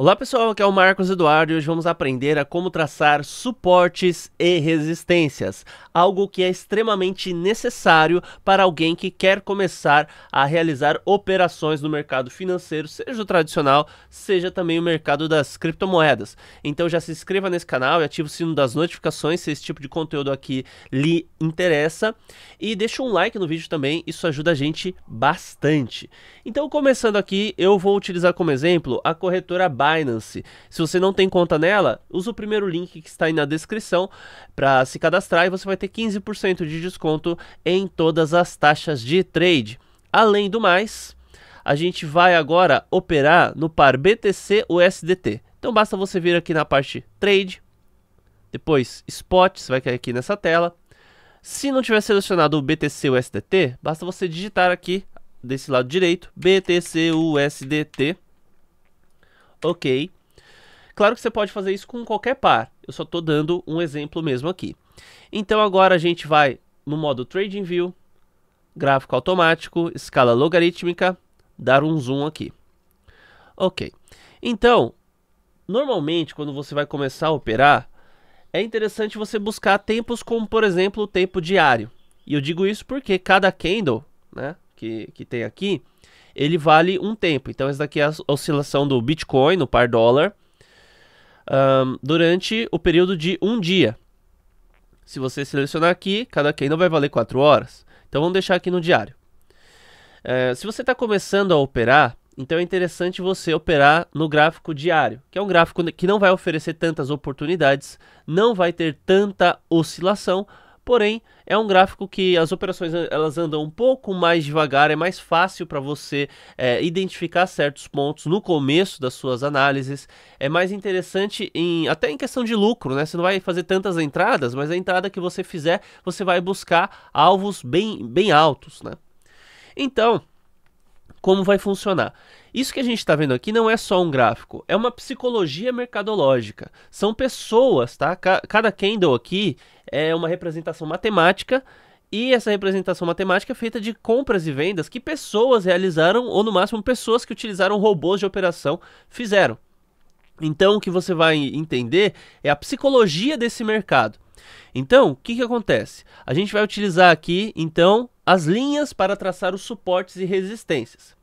Olá pessoal, aqui é o Marcos Eduardo e hoje vamos aprender a como traçar suportes e resistências, algo que é extremamente necessário para alguém que quer começar a realizar operações no mercado financeiro, seja o tradicional, seja também o mercado das criptomoedas. Então já se inscreva nesse canal e ative o sino das notificações se esse tipo de conteúdo aqui lhe interessa e deixe um like no vídeo também, isso ajuda a gente bastante. Então começando aqui, eu vou utilizar como exemplo a corretora Binance. Se você não tem conta nela, usa o primeiro link que está aí na descrição para se cadastrar e você vai ter 15% de desconto em todas as taxas de trade. Além do mais, a gente vai agora operar no par BTC USDT. Então basta você vir aqui na parte Trade, depois Spot, você vai cair aqui nessa tela. Se não tiver selecionado o BTC USDT, basta você digitar aqui desse lado direito BTC USDT ok. Claro que você pode fazer isso com qualquer par, eu só estou dando um exemplo mesmo aqui. Então agora a gente vai no modo Trading View, gráfico automático, escala logarítmica, dar um zoom aqui. Ok, então, normalmente quando você vai começar a operar, é interessante você buscar tempos como, por exemplo, o tempo diário. E eu digo isso porque cada candle né, que, que tem aqui, ele vale um tempo. Então, essa daqui é a oscilação do Bitcoin no par dólar um, durante o período de um dia. Se você selecionar aqui, cada não vai valer 4 horas. Então, vamos deixar aqui no diário. É, se você está começando a operar, então é interessante você operar no gráfico diário, que é um gráfico que não vai oferecer tantas oportunidades, não vai ter tanta oscilação, Porém, é um gráfico que as operações eh, elas andam um pouco mais devagar, é mais fácil para você é, identificar certos pontos no começo das suas análises. É mais interessante em até em questão de lucro, né? Você não vai fazer tantas entradas, mas a entrada que você fizer, você vai buscar alvos bem, bem altos, né? Então, como vai funcionar. Isso que a gente está vendo aqui não é só um gráfico, é uma psicologia mercadológica. São pessoas, tá? Cada candle aqui é uma representação matemática e essa representação matemática é feita de compras e vendas que pessoas realizaram ou no máximo pessoas que utilizaram robôs de operação fizeram. Então o que você vai entender é a psicologia desse mercado. Então, o que, que acontece? A gente vai utilizar aqui, então, as linhas para traçar os suportes e resistências.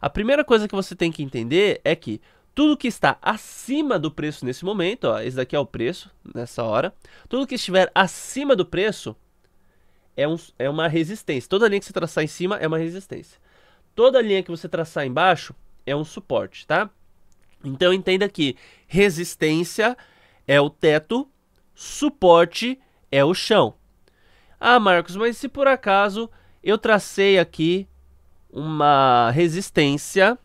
A primeira coisa que você tem que entender é que tudo que está acima do preço nesse momento, ó, esse daqui é o preço nessa hora, tudo que estiver acima do preço é, um, é uma resistência. Toda linha que você traçar em cima é uma resistência. Toda linha que você traçar embaixo é um suporte, tá? Então entenda que resistência é o teto, suporte é o chão. Ah, Marcos, mas se por acaso eu tracei aqui uma resistência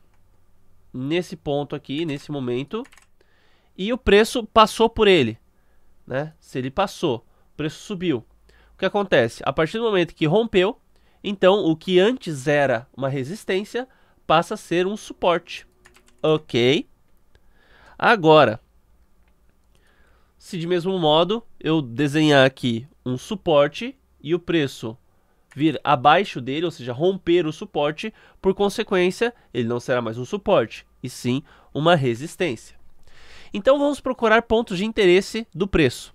nesse ponto aqui, nesse momento, e o preço passou por ele, né? Se ele passou, o preço subiu. O que acontece? A partir do momento que rompeu, então o que antes era uma resistência passa a ser um suporte. OK? Agora, se de mesmo modo eu desenhar aqui um suporte e o preço vir abaixo dele, ou seja, romper o suporte, por consequência, ele não será mais um suporte, e sim uma resistência. Então vamos procurar pontos de interesse do preço.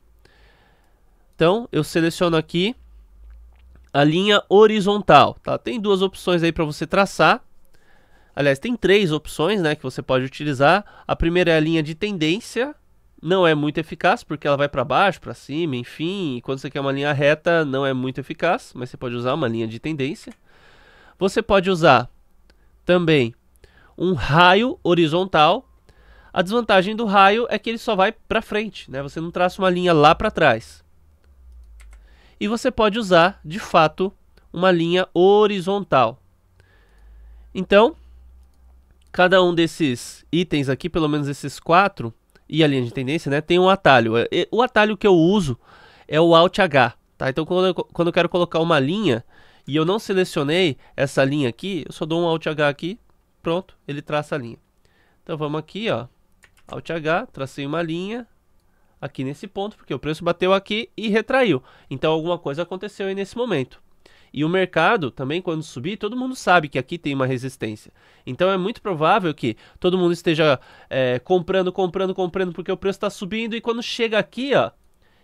Então eu seleciono aqui a linha horizontal, tá? Tem duas opções aí para você traçar. Aliás, tem três opções, né, que você pode utilizar. A primeira é a linha de tendência, não é muito eficaz porque ela vai para baixo, para cima, enfim. E quando você quer uma linha reta, não é muito eficaz, mas você pode usar uma linha de tendência. Você pode usar também um raio horizontal. A desvantagem do raio é que ele só vai para frente, né? Você não traça uma linha lá para trás. E você pode usar, de fato, uma linha horizontal. Então, cada um desses itens aqui, pelo menos esses quatro, e a linha de tendência, né, tem um atalho. É, o atalho que eu uso é o Alt H, tá? Então quando eu, quando eu quero colocar uma linha e eu não selecionei essa linha aqui, eu só dou um Alt H aqui, pronto, ele traça a linha. Então vamos aqui, ó, Alt H, tracei uma linha aqui nesse ponto, porque o preço bateu aqui e retraiu. Então alguma coisa aconteceu aí nesse momento. E o mercado também, quando subir, todo mundo sabe que aqui tem uma resistência. Então é muito provável que todo mundo esteja é, comprando, comprando, comprando, porque o preço está subindo. E quando chega aqui, ó,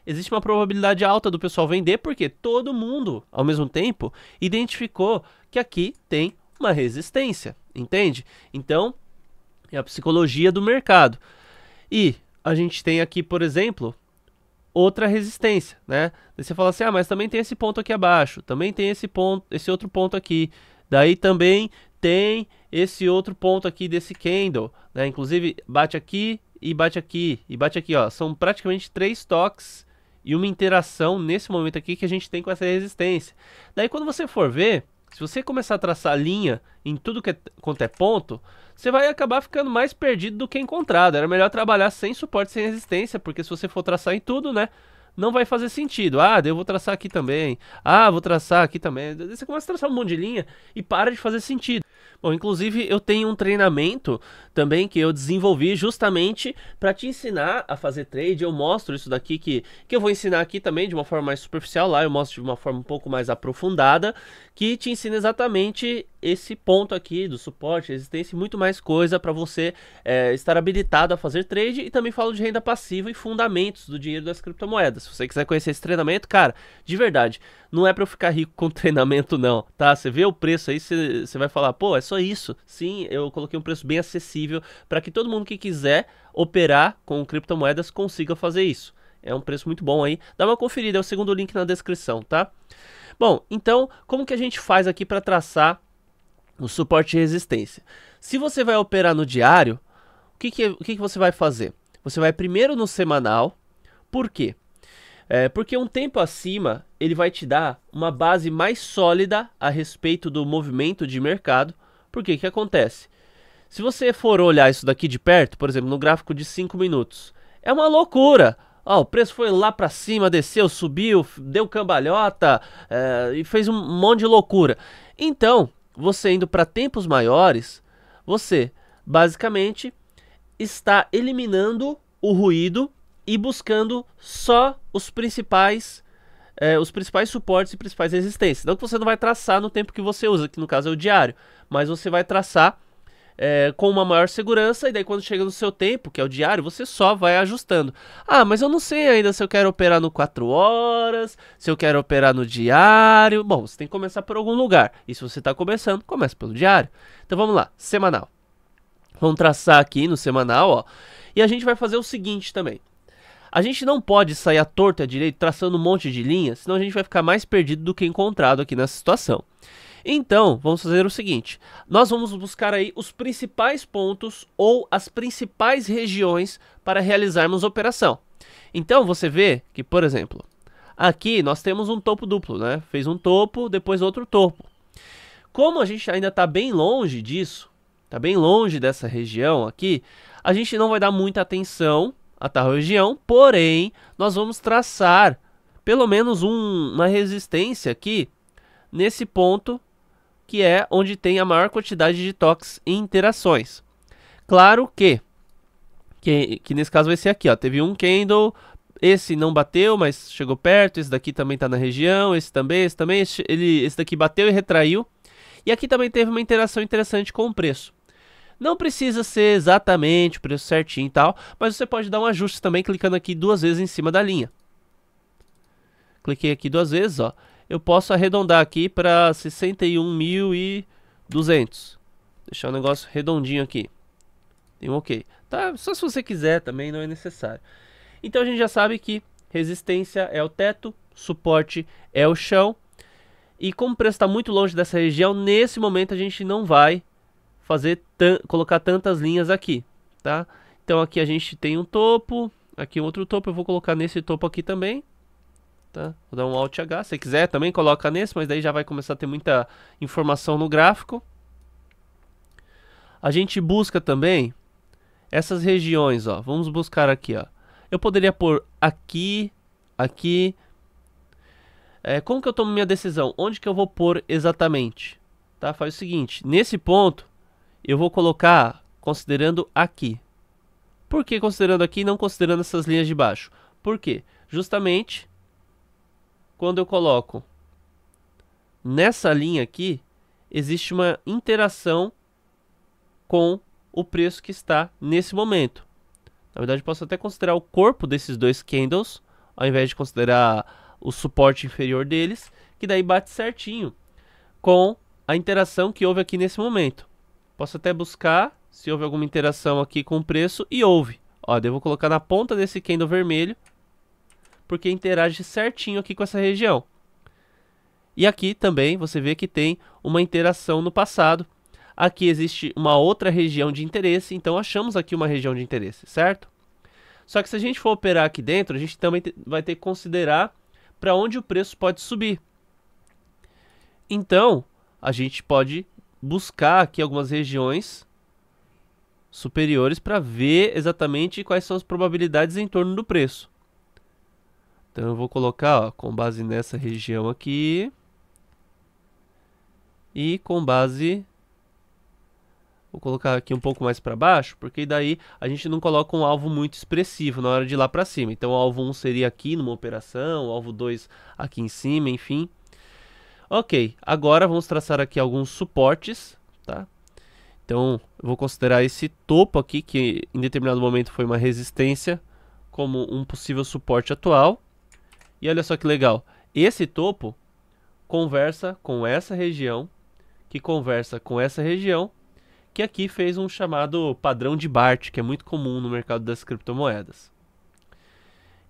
existe uma probabilidade alta do pessoal vender, porque todo mundo, ao mesmo tempo, identificou que aqui tem uma resistência. Entende? Então, é a psicologia do mercado. E a gente tem aqui, por exemplo, outra resistência, né? Daí você fala assim, ah, mas também tem esse ponto aqui abaixo, também tem esse ponto, esse outro ponto aqui, daí também tem esse outro ponto aqui desse candle, né? Inclusive bate aqui e bate aqui e bate aqui, ó, são praticamente três toques e uma interação nesse momento aqui que a gente tem com essa resistência. Daí quando você for ver, se você começar a traçar linha em tudo que é, quanto é ponto, você vai acabar ficando mais perdido do que encontrado. Era melhor trabalhar sem suporte, sem resistência, porque se você for traçar em tudo, né? Não vai fazer sentido. Ah, eu vou traçar aqui também. Ah, vou traçar aqui também. Você começa a traçar um monte de linha e para de fazer sentido. Bom, inclusive eu tenho um treinamento também que eu desenvolvi justamente para te ensinar a fazer trade. Eu mostro isso daqui que, que eu vou ensinar aqui também de uma forma mais superficial, lá eu mostro de uma forma um pouco mais aprofundada, que te ensina exatamente esse ponto aqui do suporte, resistência e muito mais coisa para você é, estar habilitado a fazer trade. E também falo de renda passiva e fundamentos do dinheiro das criptomoedas. Se você quiser conhecer esse treinamento, cara, de verdade, não é para eu ficar rico com treinamento, não, tá? Você vê o preço aí, você, vai falar, pô, é só isso. Sim, eu coloquei um preço bem acessível para que todo mundo que quiser operar com criptomoedas consiga fazer isso. É um preço muito bom aí. Dá uma conferida, é o segundo link na descrição, tá? Bom, então, como que a gente faz aqui para traçar o suporte e resistência? Se você vai operar no diário, o que, que, o que, que você vai fazer? Você vai primeiro no semanal, por quê? É, porque um tempo acima ele vai te dar uma base mais sólida a respeito do movimento de mercado. Porque que acontece? Se você for olhar isso daqui de perto, por exemplo, no gráfico de 5 minutos, é uma loucura. o preço foi lá para cima, desceu, subiu, deu cambalhota é, e fez um monte de loucura. Então, você indo para tempos maiores, você basicamente está eliminando o ruído e buscando só os principais é, os principais suportes e principais resistências. Não que você não vai traçar no tempo que você usa, que no caso é o diário, mas você vai traçar é, com uma maior segurança, e daí quando chega no seu tempo, que é o diário, você só vai ajustando. Ah, mas eu não sei ainda se eu quero operar no 4 horas, se eu quero operar no diário. Bom, você tem que começar por algum lugar. E se você está começando, começa pelo diário. Então vamos lá, semanal. Vamos traçar aqui no semanal, ó. E a gente vai fazer o seguinte também. A gente não pode sair à torta à direita traçando um monte de linhas, senão a gente vai ficar mais perdido do que encontrado aqui nessa situação. Então, vamos fazer o seguinte: nós vamos buscar aí os principais pontos ou as principais regiões para realizarmos a operação. Então, você vê que, por exemplo, aqui nós temos um topo duplo, né? Fez um topo, depois outro topo. Como a gente ainda está bem longe disso, está bem longe dessa região aqui, a gente não vai dar muita atenção a tal região, porém, nós vamos traçar pelo menos um, uma resistência aqui nesse ponto que é onde tem a maior quantidade de toques e interações. Claro que, que, que nesse caso vai ser aqui, ó, teve um candle, esse não bateu, mas chegou perto, esse daqui também está na região, esse também, esse também, esse, ele, esse daqui bateu e retraiu. E aqui também teve uma interação interessante com o preço. Não precisa ser exatamente o preço certinho e tal, mas você pode dar um ajuste também clicando aqui duas vezes em cima da linha. Cliquei aqui duas vezes, ó. Eu posso arredondar aqui para 61.200. Deixar o um negócio redondinho aqui. Tem um ok. Tá? Só se você quiser também, não é necessário. Então a gente já sabe que resistência é o teto, suporte é o chão. E como o preço está muito longe dessa região, nesse momento a gente não vai fazer colocar tantas linhas aqui, tá? Então aqui a gente tem um topo, aqui um outro topo, eu vou colocar nesse topo aqui também, tá? Vou dar um Alt H, se quiser também coloca nesse, mas daí já vai começar a ter muita informação no gráfico. A gente busca também essas regiões, ó, vamos buscar aqui, ó. Eu poderia pôr aqui, aqui, é, como que eu tomo minha decisão? Onde que eu vou pôr exatamente? Tá? Faz o seguinte, nesse ponto, eu vou colocar considerando aqui. Por que considerando aqui e não considerando essas linhas de baixo? Por quê? Justamente quando eu coloco nessa linha aqui, existe uma interação com o preço que está nesse momento. Na verdade, posso até considerar o corpo desses dois candles, ao invés de considerar o suporte inferior deles, que daí bate certinho com a interação que houve aqui nesse momento. Posso até buscar se houve alguma interação aqui com o preço. E houve. Ó, devo colocar na ponta desse candle vermelho. Porque interage certinho aqui com essa região. E aqui também você vê que tem uma interação no passado. Aqui existe uma outra região de interesse, então achamos aqui uma região de interesse, certo? Só que se a gente for operar aqui dentro, a gente também vai ter que considerar para onde o preço pode subir. Então, a gente pode buscar aqui algumas regiões superiores para ver exatamente quais são as probabilidades em torno do preço. Então eu vou colocar ó, com base nessa região aqui e com base Vou colocar aqui um pouco mais para baixo, porque daí a gente não coloca um alvo muito expressivo na hora de ir lá para cima. Então o alvo 1 seria aqui numa operação, o alvo 2 aqui em cima, enfim. Ok, agora vamos traçar aqui alguns suportes, tá? Então, eu vou considerar esse topo aqui, que em determinado momento foi uma resistência, como um possível suporte atual. E olha só que legal, esse topo conversa com essa região, que conversa com essa região, que aqui fez um chamado padrão de BART, que é muito comum no mercado das criptomoedas.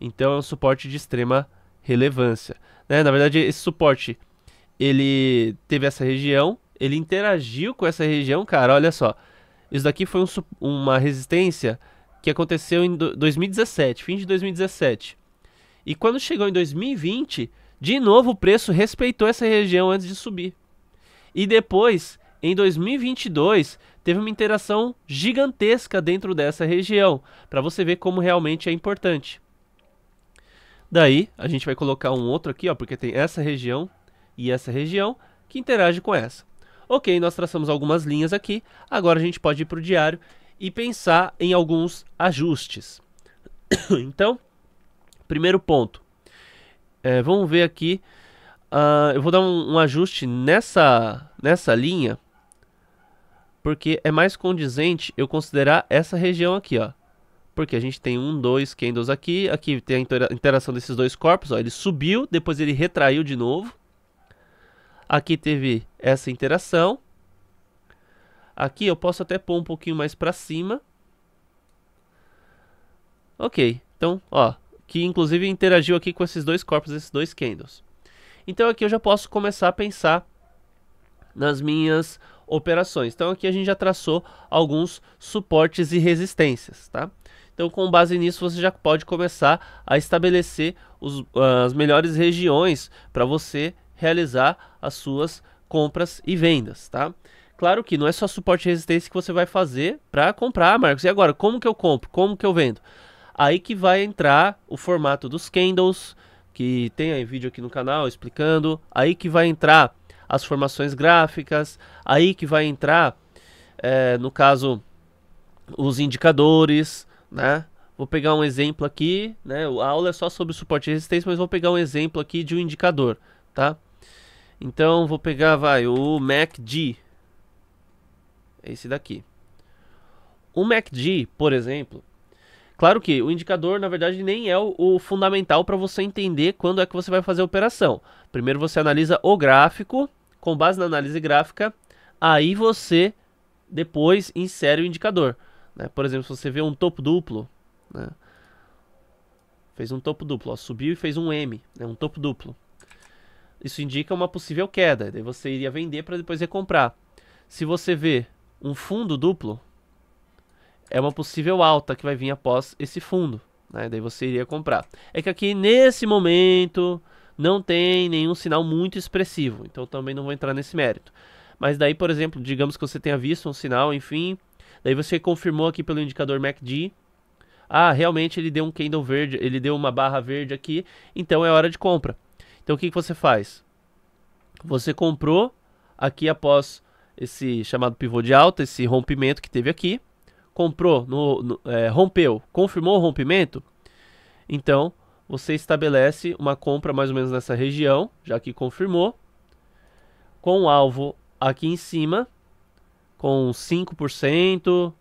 Então, é um suporte de extrema relevância. Né? Na verdade, esse suporte ele teve essa região, ele interagiu com essa região, cara, olha só. Isso daqui foi um, uma resistência que aconteceu em 2017, fim de 2017. E quando chegou em 2020, de novo o preço respeitou essa região antes de subir. E depois, em 2022, teve uma interação gigantesca dentro dessa região, para você ver como realmente é importante. Daí, a gente vai colocar um outro aqui, ó, porque tem essa região e essa região que interage com essa. Ok, nós traçamos algumas linhas aqui, agora a gente pode ir para o diário e pensar em alguns ajustes. então, primeiro ponto, é, vamos ver aqui, uh, eu vou dar um, um ajuste nessa, nessa linha, porque é mais condizente eu considerar essa região aqui, ó. Porque a gente tem um, dois candles aqui, aqui tem a interação desses dois corpos, ó, ele subiu, depois ele retraiu de novo. Aqui teve essa interação. Aqui eu posso até pôr um pouquinho mais para cima. Ok, então, ó, que inclusive interagiu aqui com esses dois corpos, esses dois candles. Então aqui eu já posso começar a pensar nas minhas operações. Então aqui a gente já traçou alguns suportes e resistências, tá? Então com base nisso você já pode começar a estabelecer os, ah, as melhores regiões para você realizar as suas compras e vendas, tá? Claro que não é só suporte e resistência que você vai fazer para comprar, Marcos. E agora, como que eu compro? Como que eu vendo? Aí que vai entrar o formato dos candles, que tem aí vídeo aqui no canal explicando. Aí que vai entrar as formações gráficas. Aí que vai entrar, é, no caso, os indicadores, né? Vou pegar um exemplo aqui, né? A aula é só sobre suporte e resistência, mas vou pegar um exemplo aqui de um indicador tá? Então vou pegar, vai, o MACD. É esse daqui. O MACD, por exemplo, claro que o indicador, na verdade, nem é o, o fundamental para você entender quando é que você vai fazer a operação. Primeiro você analisa o gráfico, com base na análise gráfica, aí você depois insere o indicador. Né? Por exemplo, se você vê um topo duplo, né? fez um topo duplo, ó, subiu e fez um M, né? um topo duplo isso indica uma possível queda. Daí você iria vender para depois recomprar. Se você vê um fundo duplo, é uma possível alta que vai vir após esse fundo. Né? Daí você iria comprar. É que aqui nesse momento não tem nenhum sinal muito expressivo, então também não vou entrar nesse mérito. Mas daí, por exemplo, digamos que você tenha visto um sinal, enfim, daí você confirmou aqui pelo indicador MACD, ah, realmente ele deu um candle verde, ele deu uma barra verde aqui, então é hora de compra. Então o que, que você faz? Você comprou aqui após esse chamado pivô de alta, esse rompimento que teve aqui. Comprou, no, no é, rompeu, confirmou o rompimento. Então você estabelece uma compra mais ou menos nessa região, já que confirmou, com o alvo aqui em cima, com 5%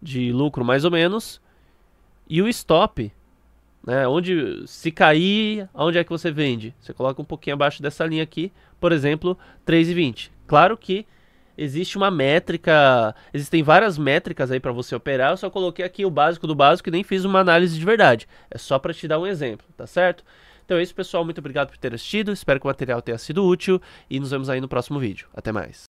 de lucro mais ou menos, e o stop né? Onde se cair, aonde é que você vende? Você coloca um pouquinho abaixo dessa linha aqui, por exemplo, 3,20. Claro que existe uma métrica, existem várias métricas aí para você operar. Eu só coloquei aqui o básico do básico e nem fiz uma análise de verdade. É só para te dar um exemplo, tá certo? Então é isso, pessoal. Muito obrigado por ter assistido. Espero que o material tenha sido útil e nos vemos aí no próximo vídeo. Até mais.